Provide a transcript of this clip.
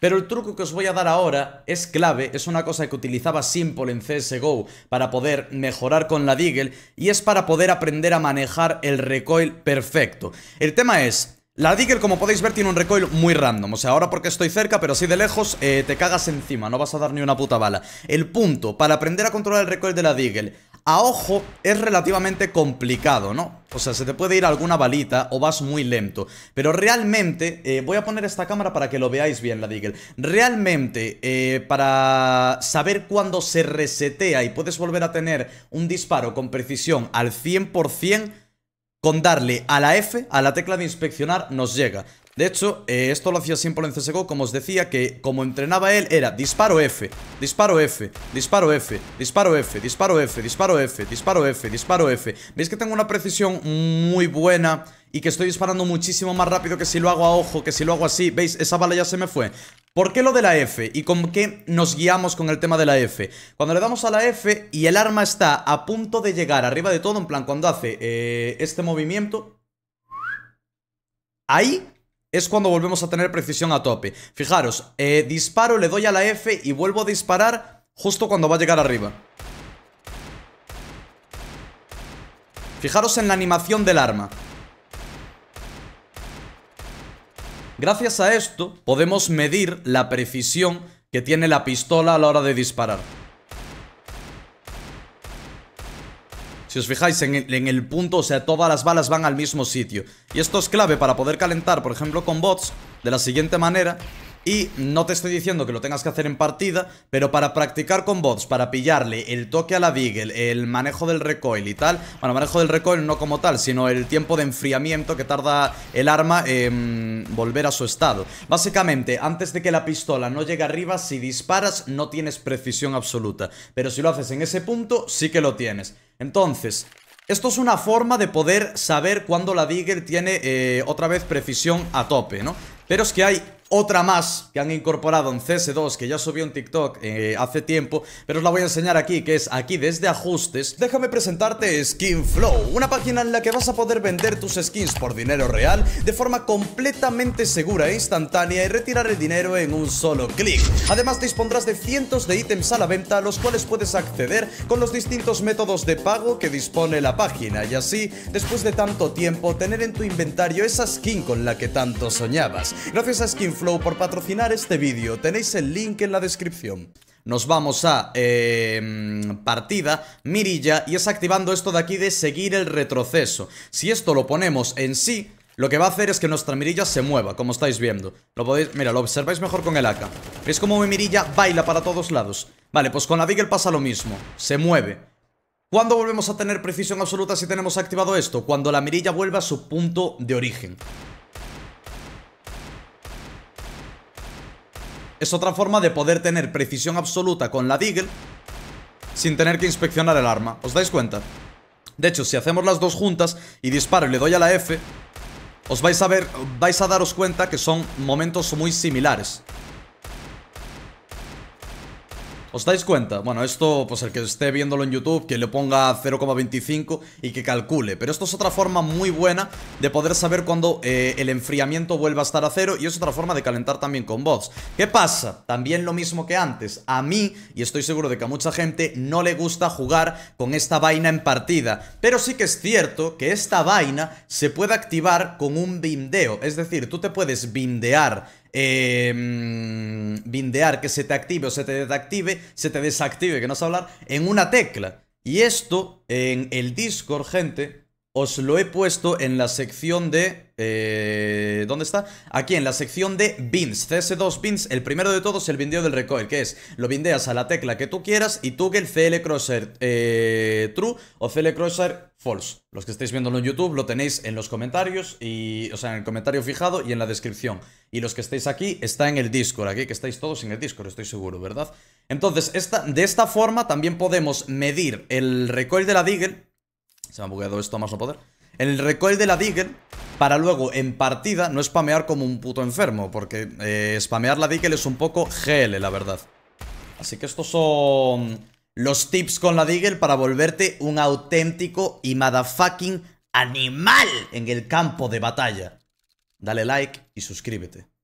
Pero el truco que os voy a dar ahora es clave, es una cosa que utilizaba Simple en CSGO para poder mejorar con la Deagle y es para poder aprender a manejar el recoil perfecto. El tema es, la Deagle como podéis ver, tiene un recoil muy random O sea, ahora porque estoy cerca, pero así de lejos eh, Te cagas encima, no vas a dar ni una puta bala El punto para aprender a controlar el recoil de la Deagle a ojo es relativamente complicado, ¿no? O sea, se te puede ir alguna balita o vas muy lento. Pero realmente, eh, voy a poner esta cámara para que lo veáis bien, la Deagle. Realmente, eh, para saber cuándo se resetea y puedes volver a tener un disparo con precisión al 100%, con darle a la F, a la tecla de inspeccionar, nos llega. De hecho, eh, esto lo hacía siempre en CSGO, como os decía, que como entrenaba él, era disparo F, disparo F, disparo F, disparo F, disparo F, disparo F, disparo F, disparo F. Veis que tengo una precisión muy buena y que estoy disparando muchísimo más rápido que si lo hago a ojo, que si lo hago así. ¿Veis? Esa bala ya se me fue. ¿Por qué lo de la F? ¿Y con qué nos guiamos con el tema de la F? Cuando le damos a la F y el arma está a punto de llegar arriba de todo, en plan, cuando hace eh, este movimiento... Ahí es cuando volvemos a tener precisión a tope. Fijaros, eh, disparo, le doy a la F y vuelvo a disparar justo cuando va a llegar arriba. Fijaros en la animación del arma. Gracias a esto podemos medir la precisión que tiene la pistola a la hora de disparar. Si os fijáis en el, punto, o sea, todas las balas van al mismo sitio. Y esto es clave para poder calentar, por ejemplo, con bots de la siguiente manera. Y no te estoy diciendo que lo tengas que hacer en partida, pero para practicar con bots, para pillarle el toque a la Beagle, el manejo del recoil y tal. Bueno, manejo del recoil no como tal, sino el tiempo de enfriamiento que tarda el arma en volver a su estado. Básicamente, antes de que la pistola no llegue arriba, si disparas no tienes precisión absoluta. Pero si lo haces en ese punto, sí que lo tienes. Entonces, esto es una forma de poder saber cuándo la Digger tiene eh, otra vez precisión a tope, ¿no? Pero es que hay otra más que han incorporado en CS2 que ya subió en TikTok eh, hace tiempo pero os la voy a enseñar aquí que es aquí desde ajustes déjame presentarte Skinflow una página en la que vas a poder vender tus skins por dinero real de forma completamente segura e instantánea y retirar el dinero en un solo clic además dispondrás de cientos de ítems a la venta a los cuales puedes acceder con los distintos métodos de pago que dispone la página y así después de tanto tiempo tener en tu inventario esa skin con la que tanto soñabas gracias a Skinflow Flow por patrocinar este vídeo. Tenéis el link en la descripción. Nos vamos a em, partida, mirilla, y es activando esto de aquí de seguir el retroceso. Si esto lo ponemos en sí, lo que va a hacer es que nuestra mirilla se mueva, como estáis viendo. Lo podéis, mira, lo observáis mejor con el AK. ¿Veis cómo mi mirilla baila para todos lados? Vale, pues con la Deagle pasa lo mismo. Se mueve. ¿Cuándo volvemos a tener precisión absoluta si tenemos activado esto? Cuando la mirilla vuelva a su punto de origen. Es otra forma de poder tener precisión absoluta con la Deagle sin tener que inspeccionar el arma. ¿Os dais cuenta? De hecho, si hacemos las dos juntas y disparo y le doy a la F, os vais a ver, vais a daros cuenta que son momentos muy similares. ¿Os dais cuenta? Bueno, esto, pues el que esté viéndolo en YouTube, que le ponga 0,25 y que calcule. Pero esto es otra forma muy buena de poder saber cuando eh, el enfriamiento vuelva a estar a cero y es otra forma de calentar también con bots. ¿Qué pasa? También lo mismo que antes. A mí, y estoy seguro de que a mucha gente, no le gusta jugar con esta vaina en partida. Pero sí que es cierto que esta vaina se puede activar con un bindeo. Es decir, tú te puedes bindear Em, bindear, que se te active o se te desactive, se te desactive, que no sé hablar, en una tecla. Y esto en el Discord, gente, os lo he puesto en la sección de eh, ¿Dónde está? Aquí, en la sección de bins. CS2 bins, el primero de todos, el bindeo del recoil, que es, lo bindeas a la tecla que tú quieras y tú que el CL Crosser eh, true o CL Crosser false. Los que estáis viéndolo en YouTube lo tenéis en los comentarios y, o sea, en el comentario fijado y en la descripción. Y los que estáis aquí está en el Discord, aquí que estáis todos en el Discord, estoy seguro, ¿verdad? Entonces, de esta forma también podemos medir el recoil de la Deagle. Se me ha bugueado esto a más no poder. El recoil de la Deagle para luego en partida no spamear como un puto enfermo, porque eh, spamear la Deagle es un poco GL, la verdad. Así que estos son los tips con la Deagle para volverte un auténtico y motherfucking animal en el campo de batalla. Dale like y suscríbete.